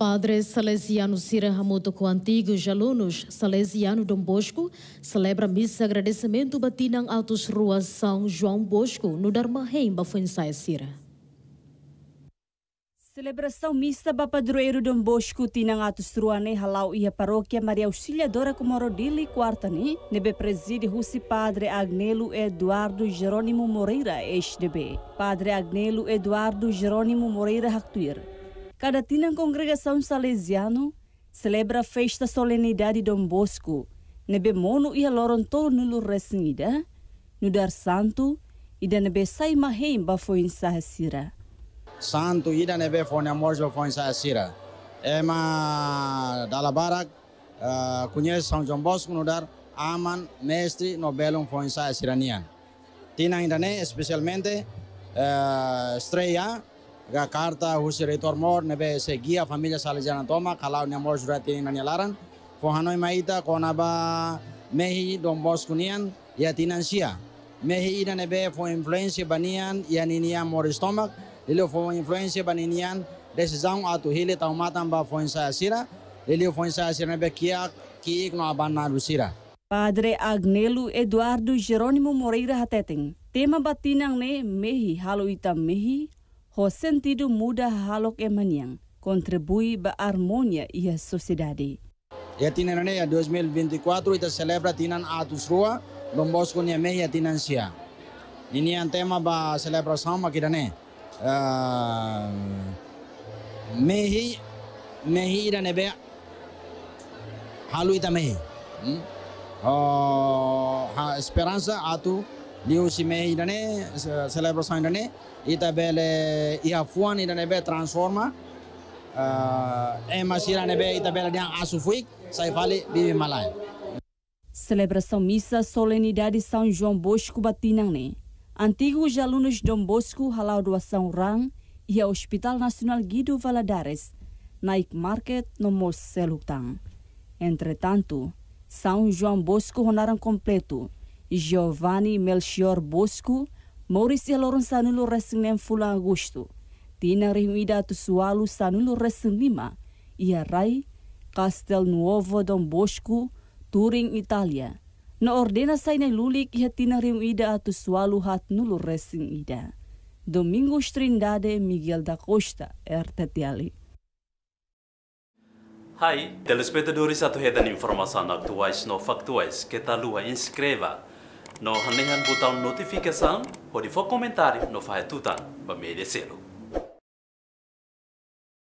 Padre Salesiano Cira Ramuto com antigos alunos Salesiano Dom Bosco celebra missa agradecimento batinang altos ruas São João Bosco no Dharma Reim Bafuensai Cira. Celebração missa ba padroeiro Dom Bosco tinang atus ruane né, halau ia paróquia Maria Auxiliadora Comorodili Quartani né? nebe preside husi Padre Agnelo Eduardo Jerônimo Moreira HDB. Padre Agnelo Eduardo Jerônimo Moreira Haktuir Cadatina Congregação Salesiano celebra a festa solenidade Dom Bosco, nebemono e alorontor nulo resinida, no dar santo e da nebe sai mahemba foi insahasira. Santo da nebe foi na morte foi insahasira. Ema dalabarak uh, ah, conhece São João Bosco no dar aman mestre nobelum foi insahasiranian. Tina ainda né especialmente uh, estreia Ga carta husi reitor mor nebe se guia família jalan toma kalau ne mor jurati nani laran fohanoi maita konaba mehi dombos kunian ya tinansia mehi ida nebe fo influencia banian ya ninia mor stomach lilo fo influencia baninian decisão atu hile tau matam ba fo insasira lilo fo insasira nebe kia ki ikno abanado sira Padre Agnelo Eduardo Jerônimo Moreira Hateting. Tema batinang ne mehi halo ita mehi ho sentido muda halok emaniang contribui ba harmonia e a sociedade. Ya tinanane 2024 ita celebra tinan atus rua Don Bosco ya meia tinansia. Ini yang tema ba celebração makidane. Uh, mehi mehi dan ebe halu ita mehi. Hmm? Uh, ha, esperança atu liushime irane celebration irane ita bele ia fuan irane be transforma é mas irane be ita bele dia asufuik sai fale vive malai Celebração missa solenidade São João Bosco Batinane. Antigos alunos de Dom Bosco halau doação rang e ao Hospital Nacional Guido Valadares, Naik Market no Mos Selutang. Entretanto, São João Bosco ronaram completo Giovanni Melchior Bosco, Maurício Lourenço no Racing Fula Agosto, Tina Rimida Tusualu Sanulo Racing Lima, Ia Rai, Castel Nuovo Don Bosco, Turing, Italia. No ordena sai na lulik ia Tina Rimida Tusualu hat nulo Racing Ida. Domingo Strindade Miguel da Costa, RTTL. Hai, telespectadores atuhetan informação tuais no factuais que talua inscreva No hanlehan botão notificação, pode for comentário no faz tudo para merecê-lo.